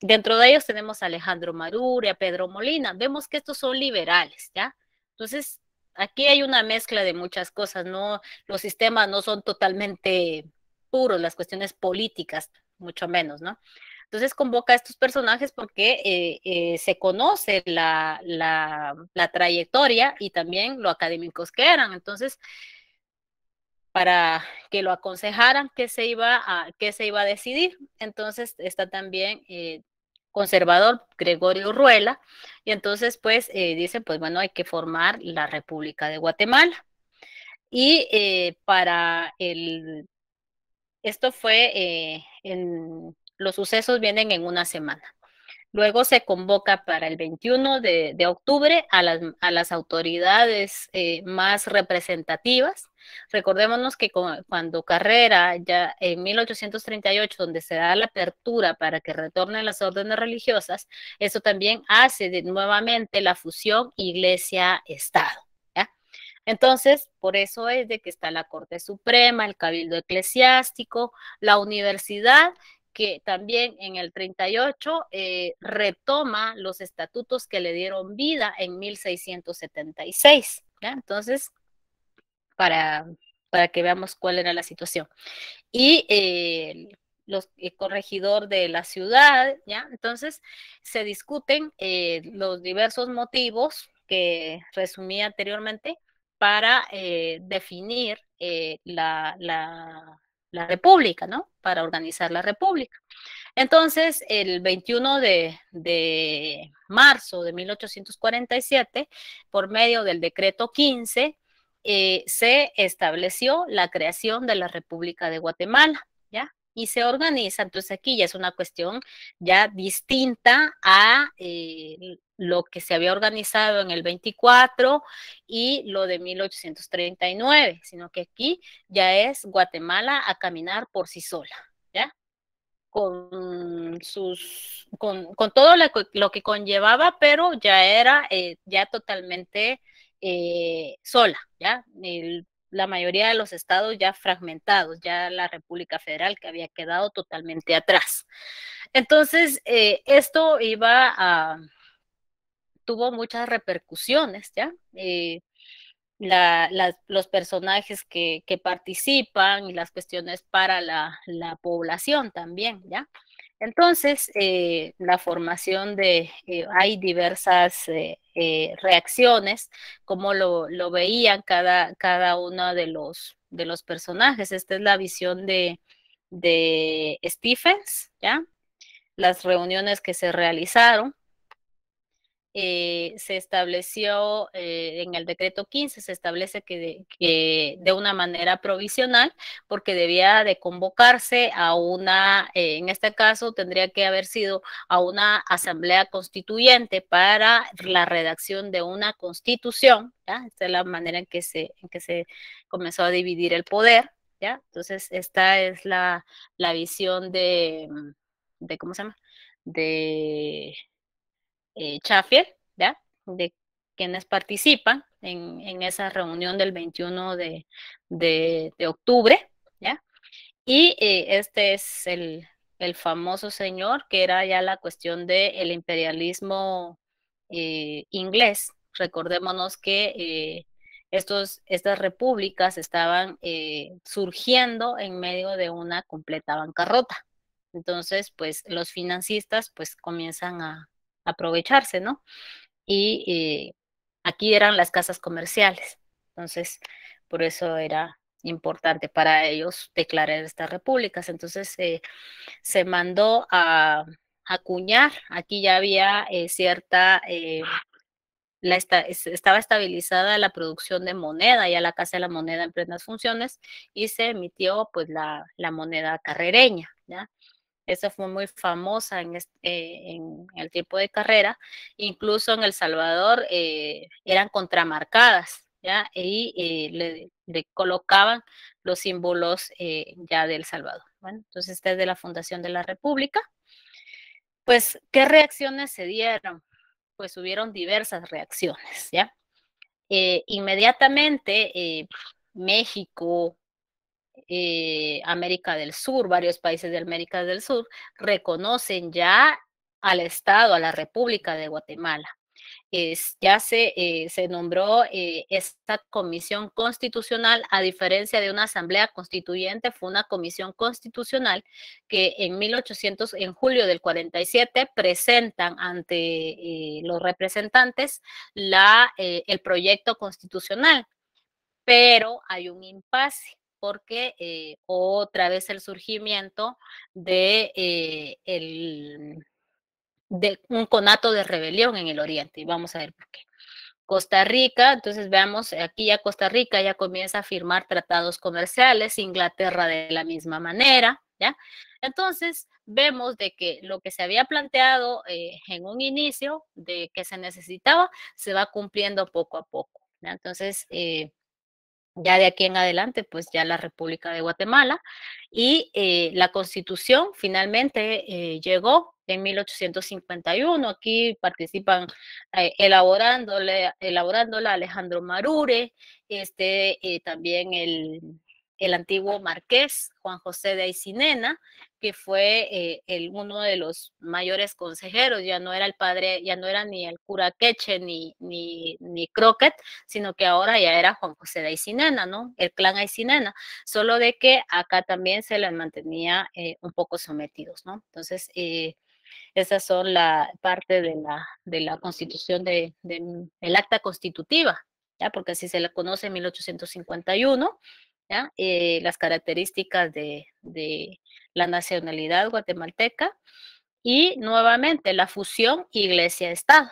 dentro de ellos tenemos a Alejandro y a Pedro Molina, vemos que estos son liberales, ¿ya? Entonces, aquí hay una mezcla de muchas cosas, ¿no? Los sistemas no son totalmente puros, las cuestiones políticas, mucho menos, ¿no? Entonces convoca a estos personajes porque eh, eh, se conoce la, trayectoria y también lo académicos que eran. Entonces, para que lo aconsejaran qué se iba a, se iba a decidir. Entonces está también eh, conservador Gregorio Ruela y entonces pues dice, pues bueno, hay que formar la República de Guatemala. Y para el, esto fue en los sucesos vienen en una semana. Luego se convoca para el 21 de, octubre a las, autoridades eh, más representativas. Recordémonos que cuando Carrera, ya en 1838, donde se da la apertura para que retornen las órdenes religiosas, eso también hace de, nuevamente la fusión iglesia-estado. Entonces, por eso es de que está la Corte Suprema, el Cabildo Eclesiástico, la universidad que también en el 38 eh, retoma los estatutos que le dieron vida en 1676. Entonces, para, para que veamos cuál era la situación. Y eh, el corregidor de la ciudad, ¿ya? Entonces, se discuten eh, los diversos motivos que resumí anteriormente para definir la la República, ¿no? Para organizar la República. Entonces, el 21 de, de, marzo de 1847, por medio del decreto 15, eh, se estableció la creación de la República de Guatemala y se organiza. Entonces aquí ya es una cuestión ya distinta a eh, lo que se había organizado en el 24 y lo de 1839, sino que aquí ya es Guatemala a caminar por sí sola, ¿ya? Con, sus, con, todo lo, que conllevaba, pero ya era eh, ya totalmente eh, sola, ¿ya? El, la mayoría de los estados ya fragmentados, ya la República Federal que había quedado totalmente atrás. Entonces, eh, esto iba a, tuvo muchas repercusiones, ¿ya? Eh, los personajes que, que, participan y las cuestiones para la población también, ¿ya? Entonces, eh, la formación de, eh, hay diversas eh, reacciones, como lo, veían cada, cada uno de los, de los personajes. Esta es la visión de, de Stephens, ¿ya? Las reuniones que se realizaron, eh, se estableció eh, en el decreto 15, se establece que de, que de, una manera provisional, porque debía de convocarse a una, eh, en este caso tendría que haber sido a una asamblea constituyente para la redacción de una constitución, ¿ya? Esta es la manera en que se, en que se comenzó a dividir el poder, ¿ya? Entonces, esta es la, visión de, de, ¿cómo se llama? De eh, Chaffier, ¿ya? De quienes participan en, esa reunión del 21 de, octubre, ¿ya? Y eh, este es el, famoso señor que era ya la cuestión del imperialismo eh, inglés. Recordémonos que estos, estas repúblicas estaban surgiendo en medio de una completa bancarrota. Entonces, pues los financistas pues comienzan a, aprovecharse, ¿no? Y eh, aquí eran las casas comerciales, entonces por eso era importante para ellos declarar estas repúblicas. Entonces eh, se mandó a acuñar, aquí ya había eh, cierta, la esta, estaba estabilizada la producción de moneda, ya la Casa de la Moneda en plenas funciones y se emitió pues la, la moneda carrereña, ¿ya? Esa fue muy famosa eh, en, el tiempo de carrera. Incluso en El Salvador eh, eran contramarcadas, ¿ya? Y eh, le, colocaban los símbolos ya de El Salvador. Bueno, entonces, de la Fundación de la República. Pues, ¿qué reacciones se dieron? Pues hubieron diversas reacciones, ¿ya? inmediatamente México, eh, América del Sur, varios países de América del Sur, reconocen ya al Estado, a la República de Guatemala. ya se, eh, se nombró eh, esta comisión constitucional, a diferencia de una asamblea constituyente, fue una comisión constitucional que en 1800, en julio del 47, presentan ante los representantes la, el proyecto constitucional, pero hay un impasse porque eh, otra vez el surgimiento de, eh, de un conato de rebelión en el oriente. Y vamos a ver por qué. Costa Rica, entonces veamos, aquí ya Costa Rica ya comienza a firmar tratados comerciales, Inglaterra de la misma manera, ¿ya? Entonces vemos de que lo que se había planteado eh, en un inicio de que se necesitaba, se va cumpliendo poco a poco. ¿ya? Entonces, eh, ya de aquí en adelante, pues ya la República de Guatemala. Y eh, la constitución finalmente eh, llegó en 1851. Aquí participan eh, elaborándole, elaborándola Alejandro Marure, este, también el el antiguo marqués Juan José de Aicinena, que fue eh, uno de los mayores consejeros, ya no era el padre, ya no era ni el cura Queche ni, ni, ni Crockett, sino que ahora ya era Juan José de Aicinena, ¿no? El clan Aicinena, solo de que acá también se les mantenía eh, un poco sometidos, ¿no? Entonces, eh, esas son la parte de la, de la constitución, de, acta constitutiva, ¿ya? Porque así se la conoce en 1851. ¿ya? Eh, las características de, de la nacionalidad guatemalteca y nuevamente la fusión iglesia-estado.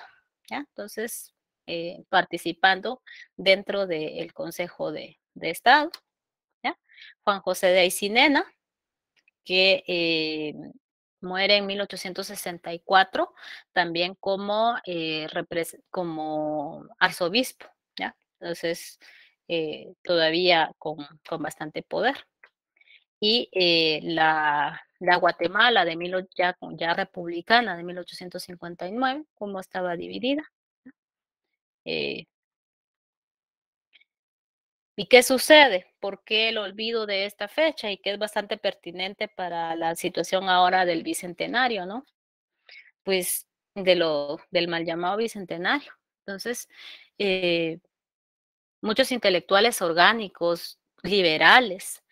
Entonces, eh, participando dentro del Consejo de, de Estado, ¿ya? Juan José de Aicinena, que eh, muere en 1864 también como, eh, como arzobispo. ¿ya? Entonces, eh, todavía con, bastante poder. Y eh, la, Guatemala de mil, ya, ya, republicana de 1859, como estaba dividida. Eh ¿Y qué sucede? ¿Por qué el olvido de esta fecha? Y que es bastante pertinente para la situación ahora del bicentenario, ¿no? Pues de lo, del mal llamado bicentenario. Entonces, muchos intelectuales orgánicos, liberales,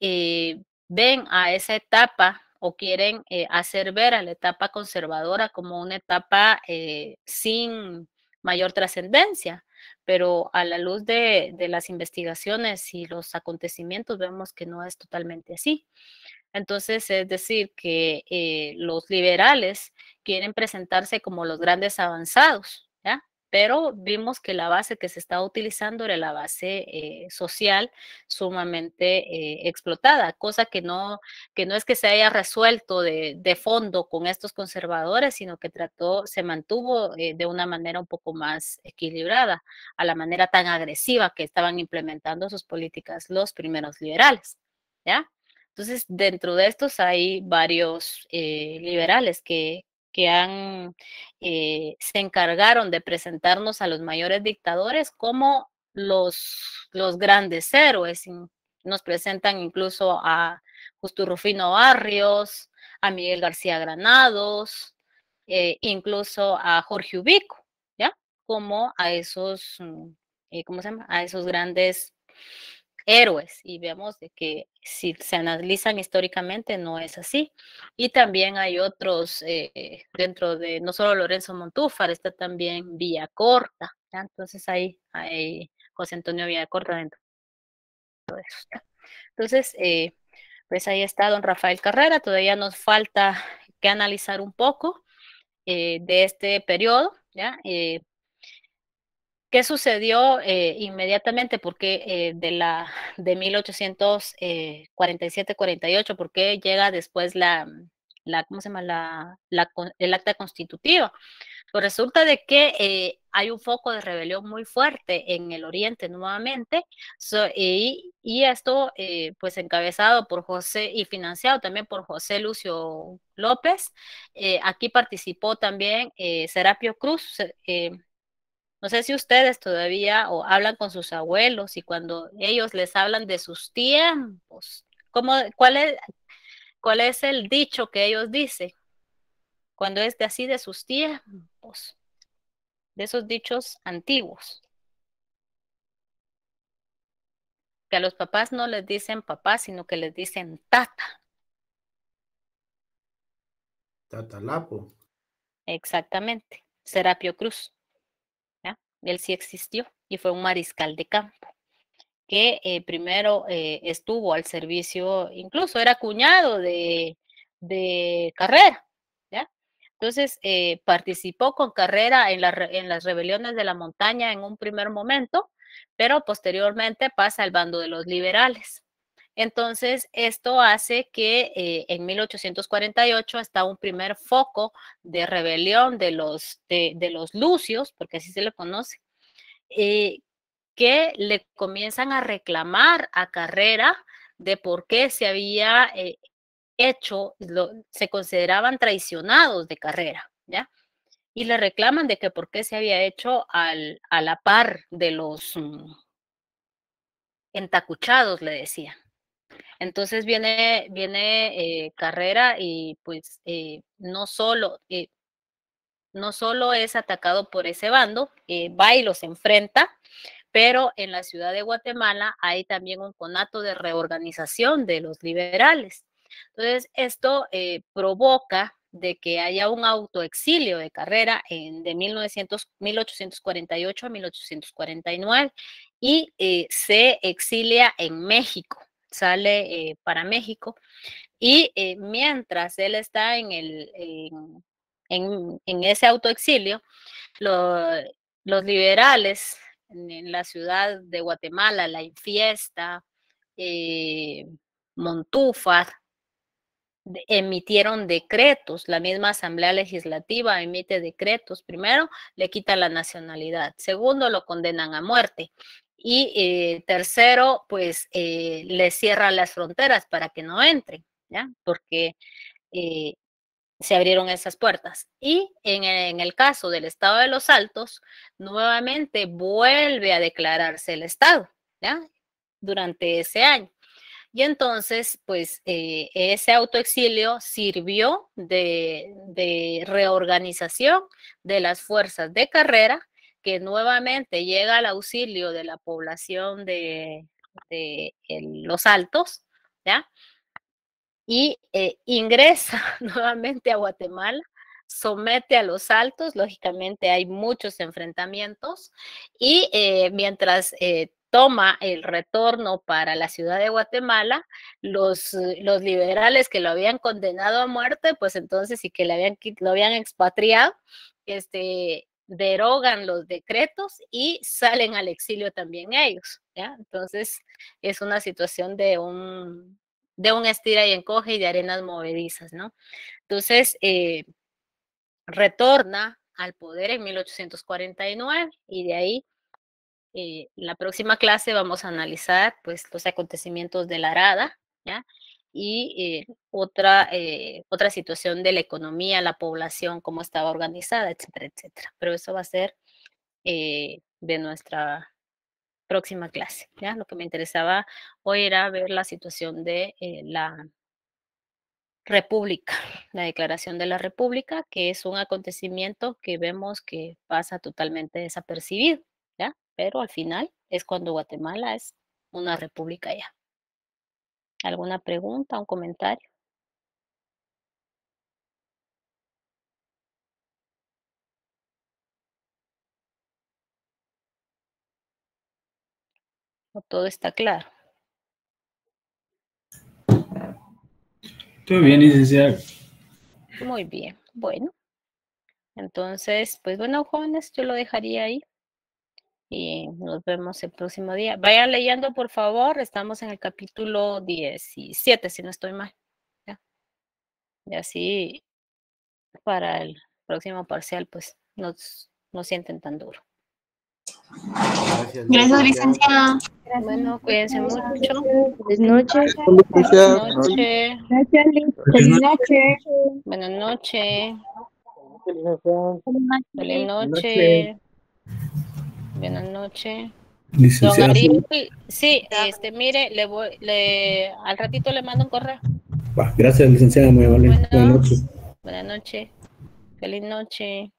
eh, ven a esa etapa o quieren eh, hacer ver a la etapa conservadora como una etapa eh, sin mayor trascendencia, pero a la luz de, las investigaciones y los acontecimientos vemos que no es totalmente así. Entonces, es decir, que los liberales quieren presentarse como los grandes avanzados, ¿ya? pero vimos que la base que se estaba utilizando era la base eh, social sumamente eh, explotada, cosa que no, que no es que se haya resuelto de, de fondo con estos conservadores, sino que trató, se mantuvo eh, de una manera un poco más equilibrada a la manera tan agresiva que estaban implementando sus políticas los primeros liberales, ¿ya? Entonces, dentro de estos hay varios liberales que, que eh, se encargaron de presentarnos a los mayores dictadores como los, los grandes héroes. Nos presentan incluso a Justo Rufino Barrios, a Miguel García Granados, eh, incluso a Jorge Ubico, ¿ya? Como a esos, mm, eh, ¿cómo se llama? A esos grandes héroes y vemos de que si se analizan históricamente no es así. Y también hay otros eh, dentro de, no solo Lorenzo Montúfar, está también Villacorta, Corta, entonces ahí hay, José Antonio Corta dentro de Entonces, eh, pues ahí está don Rafael Carrera, todavía nos falta que analizar un poco eh, de este periodo, ¿ya? ¿Qué sucedió eh, inmediatamente? Porque eh, de la de 1847-48, eh, porque llega después la, la ¿cómo se llama? La, el acta constitutiva. Pues resulta de que eh, hay un foco de rebelión muy fuerte en el oriente nuevamente y, y, esto pues encabezado por José y financiado también por José Lucio López. aquí participó también Serapio Cruz, no sé si ustedes todavía o hablan con sus abuelos y cuando ellos les hablan de sus tiempos, cuál, es, ¿cuál es el dicho que ellos dicen? Cuando es de así de sus tiempos, de esos dichos antiguos. Que a los papás no les dicen papá, sino que les dicen tata. Tatalapo. Exactamente. Serapio Cruz. Él sí existió y fue un mariscal de campo que eh, primero eh, estuvo al servicio, incluso era cuñado de, Carrera. ¿ya? Entonces eh, participó con Carrera en, en las rebeliones de la montaña en un primer momento, pero posteriormente pasa al bando de los liberales. Entonces, esto hace que eh, en 1848 está un primer foco de rebelión de los, de, los lucios, porque así se le conoce, eh, que le comienzan a reclamar a Carrera de por qué se había eh, hecho, se consideraban traicionados de Carrera, ¿ya? Y le reclaman de que por qué se había hecho a la par de los mm, entacuchados, le decían. Entonces viene, viene eh, carrera y pues eh, no solo... Eh, no es atacado por ese bando, va y los enfrenta, pero en la ciudad de Guatemala hay también un conato de reorganización de los liberales. Entonces, esto provoca de que haya un autoexilio de carrera en, de 1900, 1848 a 1849 y se exilia en México sale eh, para México. Y eh, mientras él está en, el, en, en, ese autoexilio, los liberales en, la ciudad de Guatemala, La Infiesta, eh, emitieron decretos, la misma Asamblea Legislativa emite decretos, primero le quitan la nacionalidad, segundo lo condenan a muerte y eh, tercero, pues eh, le cierran las fronteras para que no entren, ¿ya? Porque eh, se abrieron esas puertas. Y en el, caso del Estado de los Altos, nuevamente vuelve a declararse el Estado, ¿ya? Durante ese año. Y entonces, pues ese autoexilio sirvió de, reorganización de las fuerzas de carrera que nuevamente llega al auxilio de la población de, los altos, ¿ya? Y eh, ingresa nuevamente a Guatemala, somete a los altos, lógicamente hay muchos enfrentamientos, y eh, mientras eh, toma el retorno para la ciudad de Guatemala, los, los liberales que lo habían condenado a muerte, pues entonces y que le habían, lo habían expatriado, este, derogan los decretos y salen al exilio también ellos. ¿ya? Entonces, es una situación de un, de un estira y encoge y de arenas movedizas. ¿no? Entonces, eh, retorna al poder en 1849 y de ahí eh, la próxima clase vamos a analizar pues los acontecimientos de la Arada, ¿ya? y eh, otra, eh, otra situación de la economía, la población, cómo estaba organizada, etcétera, etcétera. Pero eso va a ser eh, de nuestra próxima clase. ¿ya? Lo que me interesaba hoy era ver la situación de la República, la Declaración de la República, que es un acontecimiento que vemos que pasa totalmente desapercibido, ¿ya? pero al final es cuando Guatemala es una república ya. ¿Alguna pregunta un comentario? ¿O todo está claro? Todo bien, licenciado. Muy bien, bueno. Entonces, pues bueno, jóvenes, yo lo dejaría ahí y nos vemos el próximo día. Vayan leyendo, por favor, estamos en el capítulo 17, si no estoy mal. Y así para el próximo parcial, pues nos, no sienten tan duro. Gracias, Gracias licenciada. Bueno, cuídense mucho. Buenas noches. Buenas noches. Buenas noches. Buenas noches. Buenas noches. Buenas noches. Licenciado. sí, este, mire, le voy, le, al ratito le mando un correo. gracias, licenciada, muy amable. Buenas, buenas noches. Buenas noches. Feliz noche.